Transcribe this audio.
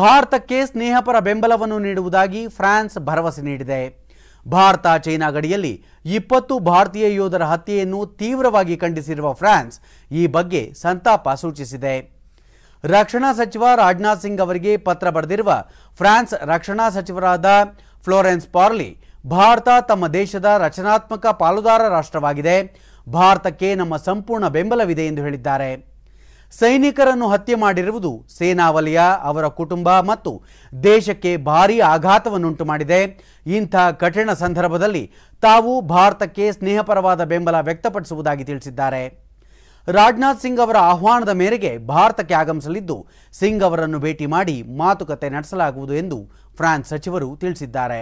ಭಾರತಕ್ಕೆ ಸ್ನೇಹಪರ ಬೆಂಬಲವನ್ನು ನೀಡುವುದಾಗಿ ಫ್ರಾನ್ಸ್ ಭರವಸೆ ನೀಡಿದೆ ಭಾರತ ಚೈನಾ ಗಡಿಯಲ್ಲಿ ಇಪ್ಪತ್ತು ಭಾರತೀಯ ಯೋಧರ ಹತ್ಯೆಯನ್ನು ತೀವ್ರವಾಗಿ ಖಂಡಿಸಿರುವ ಫ್ರಾನ್ಸ್ ಈ ಬಗ್ಗೆ ಸಂತಾಪ ಸೂಚಿಸಿದೆ ರಕ್ಷಣಾ ಸಚಿವ ರಾಜನಾಥ್ ಸಿಂಗ್ ಅವರಿಗೆ ಪತ್ರ ಬರೆದಿರುವ ಫ್ರಾನ್ಸ್ ರಕ್ಷಣಾ ಸಚಿವರಾದ ಫ್ಲೋರೆನ್ಸ್ ಪಾರ್ಲಿ ಭಾರತ ತಮ್ಮ ದೇಶದ ರಚನಾತ್ಮಕ ಪಾಲುದಾರ ರಾಷ್ಟ್ರವಾಗಿದೆ ಭಾರತಕ್ಕೆ ನಮ್ಮ ಸಂಪೂರ್ಣ ಬೆಂಬಲವಿದೆ ಎಂದು ಹೇಳಿದ್ದಾರೆ ಸೈನಿಕರನ್ನು ಹತ್ಯೆ ಮಾಡಿರುವುದು ಸೇನಾ ವಲಯ ಅವರ ಕುಟುಂಬ ಮತ್ತು ದೇಶಕ್ಕೆ ಭಾರೀ ಆಘಾತವನ್ನುಂಟು ಮಾಡಿದೆ ಇಂಥ ಕಠಿಣ ಸಂದರ್ಭದಲ್ಲಿ ತಾವು ಭಾರತಕ್ಕೆ ಸ್ನೇಹಪರವಾದ ಬೆಂಬಲ ವ್ಯಕ್ತಪಡಿಸುವುದಾಗಿ ತಿಳಿಸಿದ್ದಾರೆ ರಾಜನಾಥ್ ಸಿಂಗ್ ಅವರ ಆಹ್ವಾನದ ಮೇರೆಗೆ ಭಾರತಕ್ಕೆ ಆಗಮಿಸಲಿದ್ದು ಸಿಂಗ್ ಅವರನ್ನು ಭೇಟಿ ಮಾಡಿ ಮಾತುಕತೆ ನಡೆಸಲಾಗುವುದು ಎಂದು ಫ್ರಾನ್ಸ್ ಸಚಿವರು ತಿಳಿಸಿದ್ದಾರೆ